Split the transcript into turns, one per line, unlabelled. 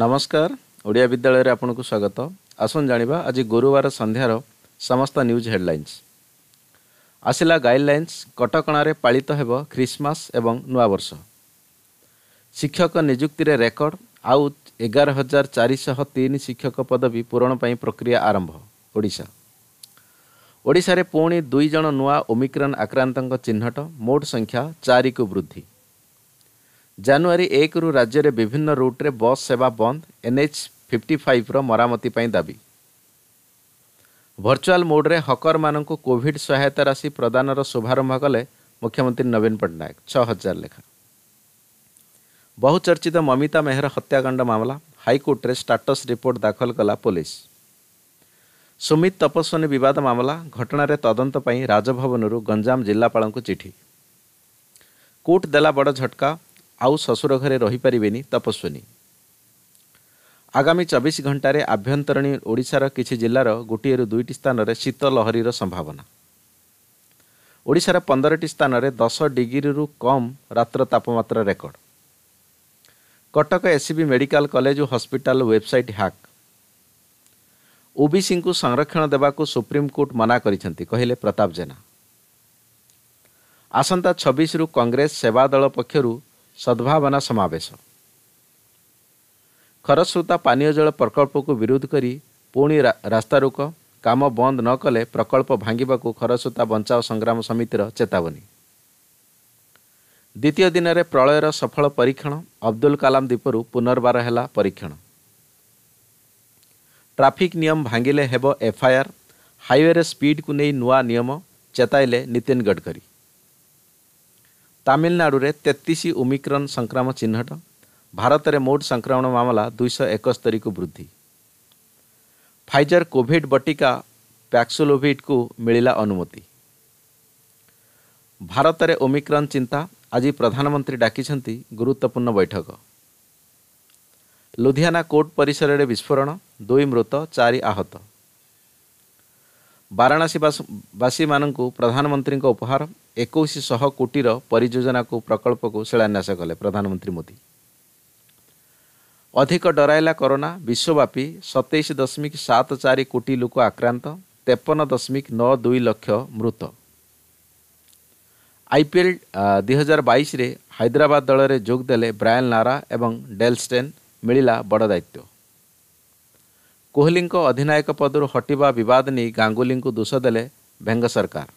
ନମସ୍କାର ଓଡ଼ିଆ ବିଦ୍ୟାଳୟରେ ଆପଣଙ୍କୁ ସ୍ୱାଗତ ଆସନ୍ତୁ ଜାଣିବା ଆଜି ଗୁରୁବାର ସନ୍ଧ୍ୟାର ସମସ୍ତ ନ୍ୟୁଜ୍ ହେଡ଼ଲାଇନ୍ସ ଆସିଲା ଗାଇଡ଼ଲାଇନ୍ସ କଟକଣାରେ ପାଳିତ ହେବ ଖ୍ରୀଷ୍ଟମାସ ଏବଂ ନୂଆବର୍ଷ ଶିକ୍ଷକ ନିଯୁକ୍ତିରେ ରେକର୍ଡ଼ ଆଉ ଏଗାର ହଜାର ଚାରିଶହ ତିନି ଶିକ୍ଷକ ପଦବୀ ପୂରଣ ପାଇଁ ପ୍ରକ୍ରିୟା ଆରମ୍ଭ ଓଡ଼ିଶା ଓଡ଼ିଶାରେ ପୁଣି ଦୁଇ ଜଣ ନୂଆ ଓମିକ୍ରନ୍ ଆକ୍ରାନ୍ତଙ୍କ ଚିହ୍ନଟ ମୋଟ ସଂଖ୍ୟା ଚାରିକୁ ବୃଦ୍ଧି ଜାନୁଆରୀ ଏକରୁ ରାଜ୍ୟରେ ବିଭିନ୍ନ ରୁଟ୍ରେ ବସ୍ ସେବା ବନ୍ଦ ଏନ୍ଏଚ୍ ଫିଫ୍ଟି ଫାଇଭ୍ର ମରାମତି ପାଇଁ ଦାବି ଭର୍ଚୁଆଲ୍ ମୋଡ଼୍ରେ ହକର୍ମାନଙ୍କୁ କୋଭିଡ୍ ସହାୟତା ରାଶି ପ୍ରଦାନର ଶୁଭାରମ୍ଭ କଲେ ମୁଖ୍ୟମନ୍ତ୍ରୀ ନବୀନ ପଟ୍ଟନାୟକ ଛଅ ହଜାର ଲେଖା ବହୁଚର୍ଚ୍ଚିତ ମମିତା ମେହେର ହତ୍ୟାକାଣ୍ଡ ମାମଲା ହାଇକୋର୍ଟରେ ଷ୍ଟାଟସ୍ ରିପୋର୍ଟ ଦାଖଲ କଲା ପୋଲିସ ସୁମିତ ତପସ୍ୱନୀ ବିବାଦ ମାମଲା ଘଟଣାରେ ତଦନ୍ତ ପାଇଁ ରାଜଭବନରୁ ଗଞ୍ଜାମ ଜିଲ୍ଲାପାଳଙ୍କୁ ଚିଠି କୋର୍ଟ ଦେଲା ବଡ଼ ଝଟକା ଆଉ ଶ୍ୱଶୁର ଘରେ ରହିପାରିବେନି ତପସ୍ୱିନୀ ଆଗାମୀ ଚବିଶ ଘଣ୍ଟାରେ ଆଭ୍ୟନ୍ତରୀଣ ଓଡ଼ିଶାର କିଛି ଜିଲ୍ଲାର ଗୋଟିଏରୁ ଦୁଇଟି ସ୍ଥାନରେ ଶୀତ ଲହରୀର ସମ୍ଭାବନା ଓଡ଼ିଶାର ପନ୍ଦରଟି ସ୍ଥାନରେ ଦଶ ଡିଗ୍ରୀରୁ କମ୍ ରାତ୍ର ତାପମାତ୍ରା record Cuttack SCB medical college ଓ ହସ୍ପିଟାଲ ୱେବ୍ସାଇଟ୍ ହ୍ୟାକ୍ ଓବିସିଙ୍କୁ ସଂରକ୍ଷଣ ଦେବାକୁ ସୁପ୍ରିମକୋର୍ଟ ମନା କରିଛନ୍ତି କହିଲେ ପ୍ରତାପ ଜେନା ଆସନ୍ତା ଛବିଶରୁ କଂଗ୍ରେସ ସେବା ଦଳ ପକ୍ଷରୁ ସଦ୍ଭାବନା ସମାବେଶ ଖରସ୍ରୋତା ପାନୀୟ ଜଳ ପ୍ରକଳ୍ପକୁ ବିରୋଧ କରି ପୁଣି ରାସ୍ତାରୋକ କାମ ବନ୍ଦ ନ କଲେ ପ୍ରକଳ୍ପ ଭାଙ୍ଗିବାକୁ ଖରସ୍ରୋତା ବଞ୍ଚାଅ ସଂଗ୍ରାମ ସମିତିର ଚେତାବନୀ ଦ୍ୱିତୀୟ ଦିନରେ ପ୍ରଳୟର ସଫଳ ପରୀକ୍ଷଣ ଅବଦୁଲ କାଲାମ ଦ୍ୱୀପରୁ ପୁନର୍ବାର ହେଲା ପରୀକ୍ଷଣ ଟ୍ରାଫିକ୍ ନିୟମ ଭାଙ୍ଗିଲେ ହେବ ଏଫ୍ଆଇଆର୍ ହାଇୱେରେ ସ୍ପିଡ୍କୁ ନେଇ ନୂଆ ନିୟମ ଚେତାଇଲେ ନୀତିନ ଗଡ଼କରୀ ତାମିଲନାଡ଼ୁରେ ତେତିଶ ଓମିକ୍ରନ୍ ସଂକ୍ରମଣ ଚିହ୍ନଟ ଭାରତରେ ମୋଟ ସଂକ୍ରମଣ ମାମଲା ଦୁଇଶହ ଏକସ୍ତରୀକୁ ବୃଦ୍ଧି ଫାଇଜର କୋଭିଡ୍ ବଟିକା ପ୍ୟାକ୍ସୋଲୋଭିଟ୍କୁ ମିଳିଲା ଅନୁମତି ଭାରତରେ ଓମିକ୍ରନ୍ ଚିନ୍ତା ଆଜି ପ୍ରଧାନମନ୍ତ୍ରୀ ଡାକିଛନ୍ତି ଗୁରୁତ୍ୱପୂର୍ଣ୍ଣ ବୈଠକ ଲୁଧିଆନା କୋର୍ଟ ପରିସରରେ ବିସ୍ଫୋରଣ ଦୁଇ ମୃତ ଚାରି ଆହତ ବାରାଣାସୀବାସୀମାନଙ୍କୁ ପ୍ରଧାନମନ୍ତ୍ରୀଙ୍କ ଉପହାର ଏକୋଇଶ ଶହ କୋଟିର ପରିଯୋଜନାକୁ ପ୍ରକଳ୍ପକୁ ଶିଳାନ୍ୟାସ କଲେ ପ୍ରଧାନମନ୍ତ୍ରୀ ମୋଦି ଅଧିକ ଡରାଇଲା କରୋନା ବିଶ୍ୱବ୍ୟାପୀ ସତେଇଶ ଦଶମିକ ସାତ ଚାରି କୋଟି ଲୋକ ଆକ୍ରାନ୍ତ ତେପନ ଦଶମିକ ନଅ ଦୁଇ ଲକ୍ଷ ମୃତ ଆଇପିଏଲ୍ ଦୁଇ ହଜାର ବାଇଶରେ ହାଇଦ୍ରାବାଦ ଦଳରେ ଯୋଗଦେଲେ ଦେଲେ ବ୍ରାଏନ୍ ନାରା ଏବଂ ଡେଲଷ୍ଟେନ୍ ମିଳିଲା ବଡ଼ ଦାୟିତ୍ୱ କୋହଲିଙ୍କ ଅଧିନାୟକ ପଦରୁ ହଟିବା ବିବାଦ ନେଇ ଗାଙ୍ଗୁଲିଙ୍କୁ ଦୋଷ ଦେଲେ ଭେଙ୍ଗ ସରକାର